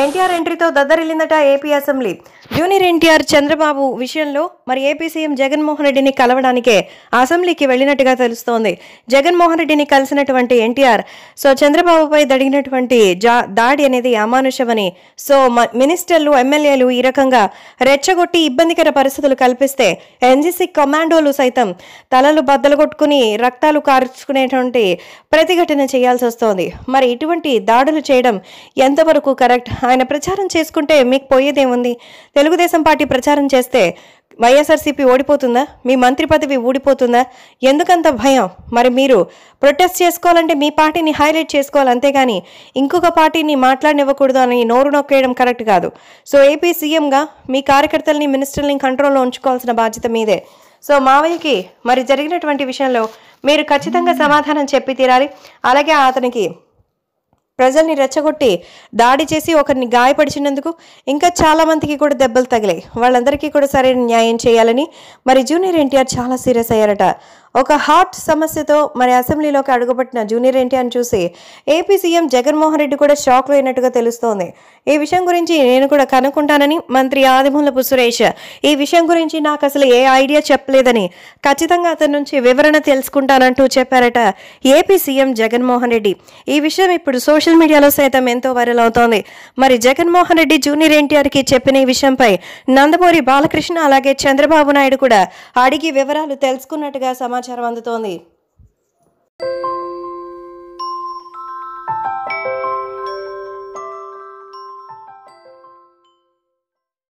ఎన్టీఆర్ ఎంట్రీతో దద్దరిల్లిందట AP assembly junior NTR Chandrababu విషయంలో మరి ఏపీ సీఎం జగన్మోహన్ రెడ్డిని కలవడానికే అసెంబ్లీకి వెళ్ళినట్టుగా తెలుస్తోంది జగన్మోహన్ రెడ్డిని కలిసినటువంటి ఎన్టీఆర్ సో చంద్రబాబుపై దడిగినటువంటి జా దాడి అనేది అమానుషమని సో మినిస్టర్లు ఎమ్మెల్యేలు ఈ రకంగా రెచ్చగొట్టి ఇబ్బందికర పరిస్థితులు కల్పిస్తే ఎన్జీసీ కమాండోలు సైతం తలలు బద్దలు కొట్టుకుని రక్తాలు కార్చుకునేటువంటి ప్రతిఘటన చేయాల్సి వస్తోంది మరి ఇటువంటి దాడులు చేయడం ఎంతవరకు కరెక్ట్ ఆయన ప్రచారం చేసుకుంటే మీకు పోయేదేముంది తెలుగుదేశం పార్టీ ప్రచారం చేస్తే వైఎస్ఆర్సీపీ ఓడిపోతుందా మీ మంత్రి పదవి ఊడిపోతుందా ఎందుకంత భయం మరి మీరు ప్రొటెస్ట్ చేసుకోవాలంటే మీ పార్టీని హైలైట్ చేసుకోవాలి అంతేగాని ఇంకొక పార్టీని మాట్లాడినివ్వకూడదు అని నోరు నొక్కేయడం కరెక్ట్ కాదు సో ఏపీ సీఎంగా మీ కార్యకర్తల్ని మినిస్టర్ని కంట్రోల్లో ఉంచుకోవాల్సిన బాధ్యత మీదే సో మావయ్యకి మరి జరిగినటువంటి విషయంలో మీరు ఖచ్చితంగా సమాధానం చెప్పి తీరాలి అలాగే అతనికి ప్రజల్ని రెచ్చగొట్టి దాడి చేసి ఒకరిని గాయపడిచినందుకు ఇంకా చాలా మందికి కూడా దెబ్బలు తగిలాయి వాళ్ళందరికీ కూడా సరైన న్యాయం చేయాలని మరి జూనియర్ ఎన్టీఆర్ చాలా సీరియస్ అయ్యారట ఒక హార్ట్ సమస్యతో మరి అసెంబ్లీలోకి అడుగుపెట్టిన జూనియర్ ఎన్టీఆర్ చూసి ఏపీ సీఎం జగన్మోహన్ రెడ్డి కూడా లో అయినట్టుగా తెలుస్తోంది ఈ విషయం గురించి నేను కూడా కనుక్కుంటానని మంత్రి ఆదిమూలపు సురేష్ ఈ విషయం గురించి నాకు అసలు ఏ ఐడియా చెప్పలేదని ఖచ్చితంగా అతని నుంచి వివరణ తెలుసుకుంటానంటూ చెప్పారట ఏపీ సీఎం జగన్మోహన్ రెడ్డి ఈ విషయం ఇప్పుడు సోషల్ మీడియాలో సైతం ఎంతో వైరల్ అవుతోంది మరి జగన్మోహన్ రెడ్డి జూనియర్ ఎన్టీఆర్కి చెప్పిన ఈ విషయంపై నందమూరి బాలకృష్ణ అలాగే చంద్రబాబు నాయుడు కూడా అడిగి వివరాలు తెలుసుకున్నట్టుగా సమాచారం సమాచారం అందుతోంది